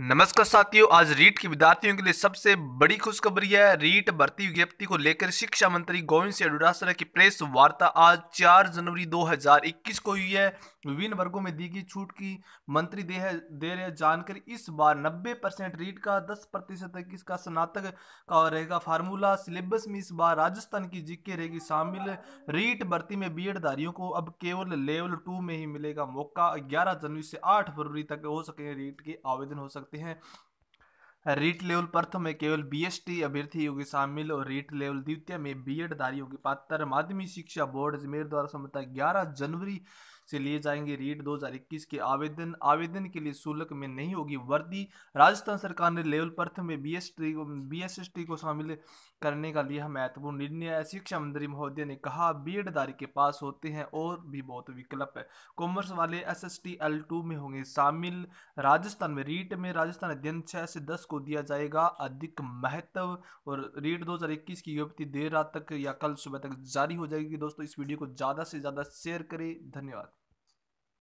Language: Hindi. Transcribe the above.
नमस्कार साथियों आज रीट के विद्यार्थियों के लिए सबसे बड़ी खुशखबरी है रीट भर्ती विज्ञप्ति को लेकर शिक्षा मंत्री गोविंद सिंह डोटासरा की प्रेस वार्ता आज 4 जनवरी 2021 को हुई है विभिन्न वर्गों में दी गई छूट की मंत्री दे, दे रहे जानकारी इस बार 90 परसेंट रीट का 10 प्रतिशत तक इसका स्नातक का रहेगा फार्मूला सिलेबस में इस बार राजस्थान की जीके रहेगी शामिल रीट भर्ती में बी धारियों को अब केवल लेवल टू में ही मिलेगा मौका ग्यारह जनवरी से आठ फरवरी तक हो सके रीट के आवेदन हो सके सकते हैं रीट लेवल प्रथम में केवल बीएसटी अभ्यर्थी योग्य शामिल और रीट लेवल द्वितीय में बीएड धारियों की पात्र माध्यमिक शिक्षा बोर्ड अजमेर द्वारा संबंधित ग्यारह जनवरी से लिए जाएंगे रीट 2021 के आवेदन आवेदन के लिए शुल्क में नहीं होगी वर्दी राजस्थान सरकार ने लेवल प्रथम में B S T B S S T को शामिल करने का लिया महत्वपूर्ण निर्णय शिक्षा मंत्री महोदय ने कहा बी एडधारी के पास होते हैं और भी बहुत विकल्प है कॉमर्स वाले S S T L two में होंगे शामिल राजस्थान में रीट में राजस्थान अध्ययन छः से दस को दिया जाएगा अधिक महत्व और रीट 2021 की युवती देर रात तक या कल सुबह तक जारी हो जाएगी दोस्तों इस वीडियो को ज़्यादा से ज़्यादा शेयर करें धन्यवाद